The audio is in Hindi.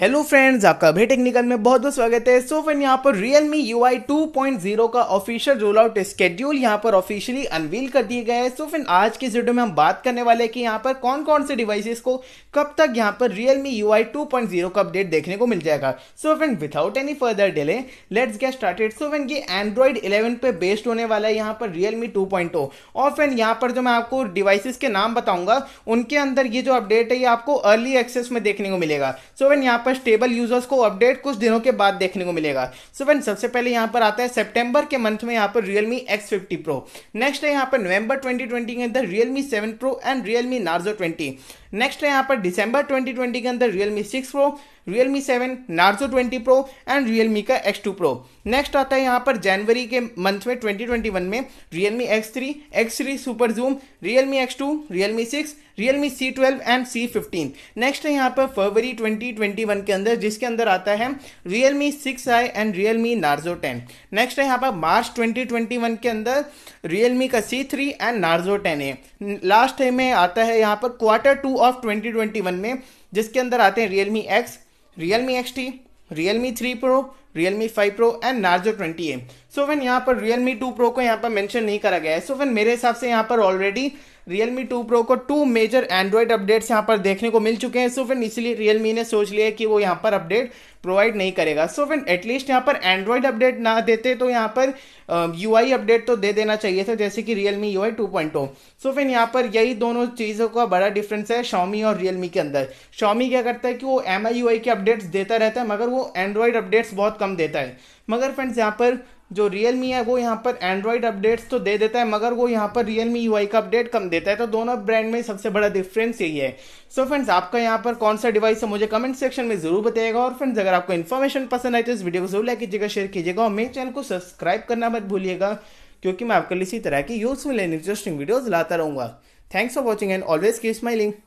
हेलो फ्रेंड्स आपका अभी टेक्निकल में बहुत बहुत स्वागत है सो फ्रेंड यहाँ पर Realme U I two point zero का ऑफिशियल रोल आउट स्केड्यूल यहाँ पर ऑफिशियली अनवील कर दिए गए हैं सो फ्रेंड आज की वीडियो में हम बात करने वाले हैं कि यहाँ पर कौन कौन से डिवाइसेस को कब तक यहाँ पर Realme U I two point zero का अपडेट देखने को मिल जाएगा so friend without any further delay let's get started so friend ये एंड्रॉइड इलेवन पे बेस्ड होने वाला है यहाँ पर रियल मी और फ्रेंड यहाँ पर जो मैं आपको डिवाइसेस के नाम बताऊंगा उनके अंदर ये जो अपडेट है ये आपको अर्ली एक्सेस में देखने को मिलेगा सो फ्रेंड यहाँ पर स्टेबल यूजर्स को अपडेट कुछ दिनों के बाद देखने को मिलेगा सो so, सबसे पहले यहाँ पर आता है सेप्टेम्बर के मंथ में यहाँ पर Realme X fifty pro next है यहाँ पर नवंबर ट्वेंटी ट्वेंटी के अंदर Realme seven pro and Realme Narzo twenty next है यहाँ पर दिसंबर 2020 के अंदर Realme six pro Realme seven Narzo twenty pro and Realme का एक्स टू प्रो नेक्स्ट आता है यहाँ पर जनवरी के मंथ में 2021 में Realme X three X three super zoom Realme X two Realme six Realme C twelve and C fifteen next है यहाँ पर फरवरी 2021 के अंदर जिसके अंदर आता है Realme six I and Realme Narzo ten next है यहाँ पर मार्च 2021 के अंदर रियल मी का C three and Narzo ten है लास्ट टाइम में आता है यहाँ पर क्वार्टर टू ऑफ 2021 में जिसके अंदर आते हैं Realme X Realme X T Realme three pro Realme five pro and Narzo twenty A so so, when यहाँ पर Realme टू प्रो को यहाँ पर मैंशन नहीं करा गया है सो so, वेन मेरे हिसाब से यहाँ पर ऑलरेडी Realme टू प्रो को टू मेजर एंड्रॉयड अपडेट्स यहाँ पर देखने को मिल चुके हैं सो फिर वेन इसलिए Realme ने सोच लिया कि वो यहाँ पर अपडेट प्रोवाइड नहीं करेगा सो वेन एटलीस्ट यहाँ पर एंड्रॉयड अपडेट ना देते तो यहाँ पर यू आई अपडेट तो दे देना चाहिए था जैसे कि Realme U I two point O so when यहाँ पर यही दोनों चीज़ों का बड़ा डिफरेंस है शॉमी और रियलमी के अंदर शॉमी क्या करता है कि वो एम आई यू आई के अपडेट्स देता रहता है मगर वो एंड्रॉयड अपडेट्स बहुत कम कम देता है मगर फ्रेंड्स यहाँ पर जो रियल मी है वो यहाँ पर एंड्रॉयड अपडेट्स तो दे देता है मगर वो यहाँ पर रियल मी यू का अपडेट कम देता है तो दोनों ब्रांड में सबसे बड़ा डिफरेंस यही है सो so फ्रेंड्स आपका यहाँ पर कौन सा डिवाइस है मुझे कमेंट सेक्शन में जरूर बताएगा और फ्रेंड्स अगर आपको इन्फॉर्मेशन पसंद आए तो इस वीडियो को जरूर लाइक कीजिएगा शेयर कीजिएगा और मेरे चैनल को सब्सक्राइब करना मत भूलिएगा क्योंकि मैं आपके लिए इसी तरह की यूजफुल एंड इंटरेस्टिंग वीडियोज लाता रहूँगा thanks for watching and always keep smiling